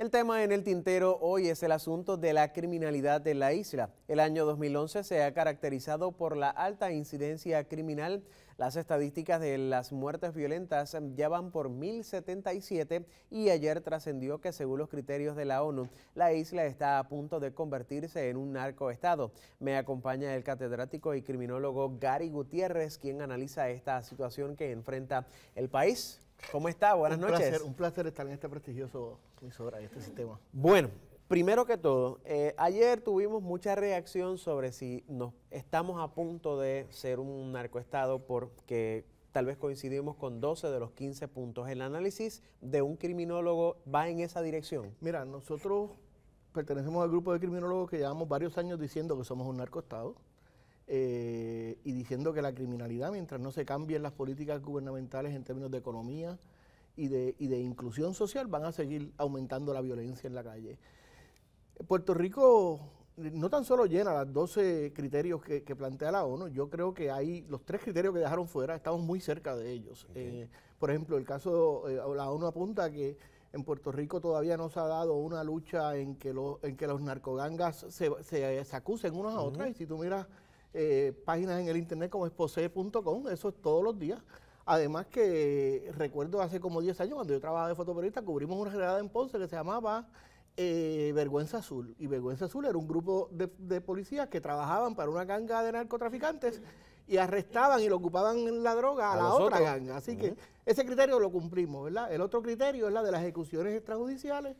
El tema en el tintero hoy es el asunto de la criminalidad de la isla. El año 2011 se ha caracterizado por la alta incidencia criminal. Las estadísticas de las muertes violentas ya van por 1.077 y ayer trascendió que según los criterios de la ONU, la isla está a punto de convertirse en un narcoestado. Me acompaña el catedrático y criminólogo Gary Gutiérrez, quien analiza esta situación que enfrenta el país. ¿Cómo está? Buenas noches. un placer estar en este prestigioso emisora, y este sistema. Bueno, primero que todo, eh, ayer tuvimos mucha reacción sobre si nos estamos a punto de ser un narcoestado porque tal vez coincidimos con 12 de los 15 puntos. ¿El análisis de un criminólogo va en esa dirección? Mira, nosotros pertenecemos al grupo de criminólogos que llevamos varios años diciendo que somos un narcoestado eh, y diciendo que la criminalidad, mientras no se cambien las políticas gubernamentales en términos de economía y de, y inclusión social, van a seguir aumentando la violencia en la calle. Puerto Rico no tan solo llena los 12 criterios que, plantea la ONU, yo creo que hay los tres criterios que dejaron fuera, estamos muy cerca de ellos. Eh, por ejemplo, el caso, eh, la ONU apunta que en Puerto Rico todavía no se ha dado una lucha en que, en que los narcogangas se, acusen unos a otros. Y si tú miras eh, páginas en el internet como expose.com, eso es todos los días. Además que recuerdo hace como 10 años cuando yo trabajaba de fotoperista cubrimos una redada en Ponce que se llamaba eh, Vergüenza Azul. Y Vergüenza Azul era un grupo de, policías que trabajaban para una ganga de narcotraficantes y arrestaban y lo ocupaban la droga a, la otra ganga. Así que ese criterio lo cumplimos, ¿verdad? El otro criterio es la de las ejecuciones extrajudiciales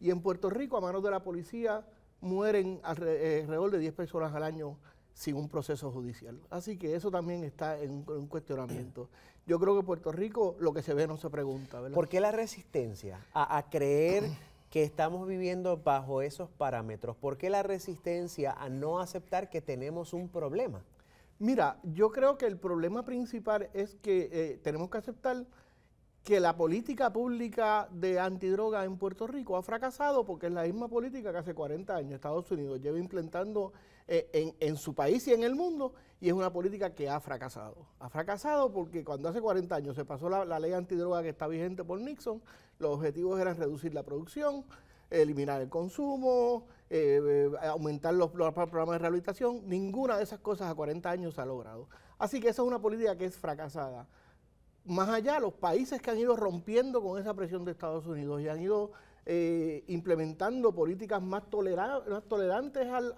y en Puerto Rico a manos de la policía mueren eh, alrededor de 10 personas al año sin un proceso judicial. Así que eso también está en un, cuestionamiento. Yo creo que Puerto Rico lo que se ve no se pregunta. ¿verdad? ¿Por qué la resistencia a, creer que estamos viviendo bajo esos parámetros? ¿Por qué la resistencia a no aceptar que tenemos un problema? Mira, yo creo que el problema principal es que eh, tenemos que aceptar que la política pública de antidroga en Puerto Rico ha fracasado porque es la misma política que hace 40 años Estados Unidos lleva implementando eh, en, su país y en el mundo y es una política que ha fracasado. Ha fracasado porque cuando hace 40 años se pasó la, ley antidroga que está vigente por Nixon, los objetivos eran reducir la producción, eliminar el consumo, eh, eh, aumentar los, los, programas de rehabilitación. Ninguna de esas cosas a 40 años se ha logrado. Así que esa es una política que es fracasada más allá, los países que han ido rompiendo con esa presión de Estados Unidos y han ido eh, implementando políticas más, tolerantes al,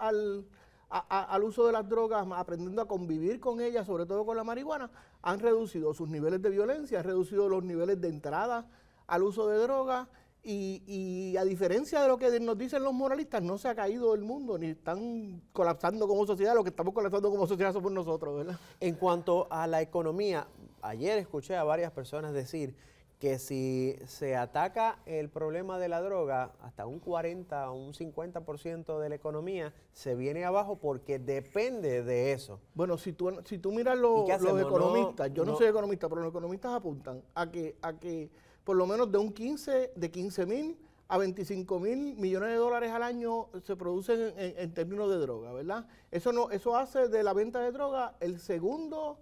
al, uso de las drogas, aprendiendo a convivir con ellas, sobre todo con la marihuana, han reducido sus niveles de violencia, han reducido los niveles de entrada al uso de drogas y, a diferencia de lo que nos dicen los moralistas, no se ha caído el mundo, ni están colapsando como sociedad, lo que estamos colapsando como sociedad somos nosotros, En cuanto a la economía, ayer escuché a varias personas decir que si se ataca el problema de la droga, hasta un 40 o un 50% de la economía se viene abajo porque depende de eso. Bueno, si tú, si tú miras los economistas, yo no, soy economista, pero los economistas apuntan a que, a que por lo menos de un 15, de 15 mil a 25 mil millones de dólares al año se producen en, términos de droga, ¿verdad? Eso, no, eso hace de la venta de droga el segundo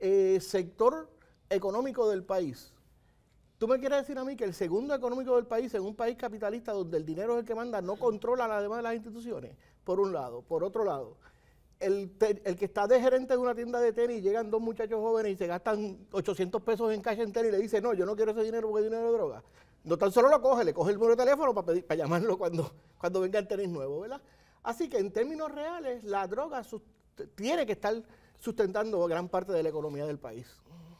eh, sector económico del país. ¿Tú me quieres decir a mí que el segundo económico del país, en un país capitalista donde el dinero es el que manda, no controla la demás de las instituciones? Por un lado. Por otro lado, el, el, que está de gerente de una tienda de tenis, llegan dos muchachos jóvenes y se gastan 800 pesos en calle en y le dice, no, yo no quiero ese dinero porque es dinero de droga. No tan solo lo coge, le coge el número de teléfono para, pedir, para llamarlo cuando, cuando venga el tenis nuevo, ¿verdad? Así que en términos reales, la droga tiene que estar sustentando gran parte de la economía del país.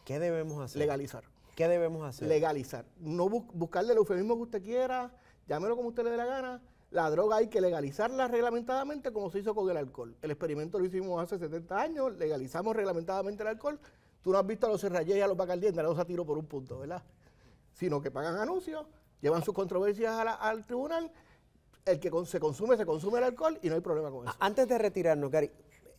¿Qué debemos hacer? Legalizar. ¿Qué debemos hacer? Legalizar. No buscarle el eufemismo que usted quiera, llámelo como usted le dé la gana. La droga hay que legalizarla reglamentadamente como se hizo con el alcohol. El experimento lo hicimos hace 70 años, legalizamos reglamentadamente el alcohol. Tú no has visto a los serrallés y a los a los a tiro por un punto, ¿verdad? Sino que pagan anuncios, llevan sus controversias al tribunal, el que se consume, se consume el alcohol y no hay problema con eso. Antes de retirarnos, Gary,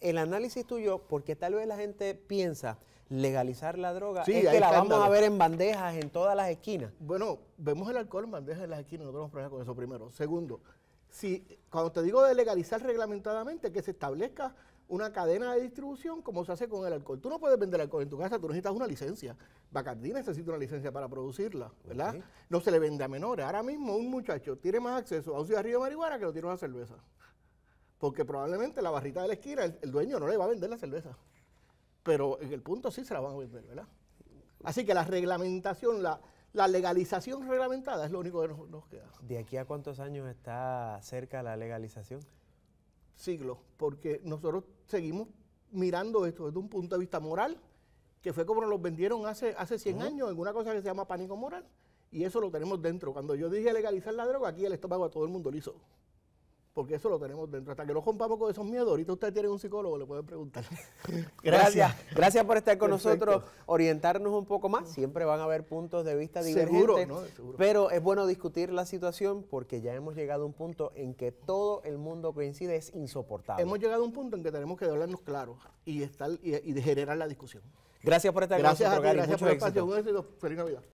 el análisis tuyo, porque tal vez la gente piensa legalizar la droga, que la vamos a ver en bandejas en todas las esquinas. Bueno, vemos el alcohol en bandejas en las esquinas, no tenemos problemas con eso primero. Segundo, si cuando te digo de legalizar reglamentadamente, que se establezca una cadena de distribución como se hace con el alcohol. Tú no puedes vender alcohol en tu casa, tú necesitas una licencia. Bacardí necesita una licencia para producirla, ¿verdad? No se le vende a menores. Ahora mismo un muchacho tiene más acceso a un cigarrillo de marihuana que lo tiene una cerveza. Porque probablemente la barrita de la esquina, el, dueño no le va a vender la cerveza. Pero en el punto sí se la van a vender, ¿verdad? Así que la reglamentación, la, legalización reglamentada es lo único que nos, queda. ¿De aquí a cuántos años está cerca la legalización? Siglos, porque nosotros seguimos mirando esto desde un punto de vista moral, que fue como nos lo vendieron hace, hace 100 años en una cosa que se llama pánico moral, y eso lo tenemos dentro. Cuando yo dije legalizar la droga, aquí el estómago a todo el mundo lo hizo porque eso lo tenemos dentro. Hasta que no rompamos con esos miedos, ahorita usted tiene un psicólogo, le pueden preguntar. Gracias. Gracias por estar con nosotros, orientarnos un poco más. Siempre van a haber puntos de vista divergentes. Pero es bueno discutir la situación porque ya hemos llegado a un punto en que todo el mundo coincide, es insoportable. Hemos llegado a un punto en que tenemos que hablarnos claro y, estar, y, generar la discusión. Gracias por estar gracias con nosotros, a ti, Gracias por el Feliz Navidad.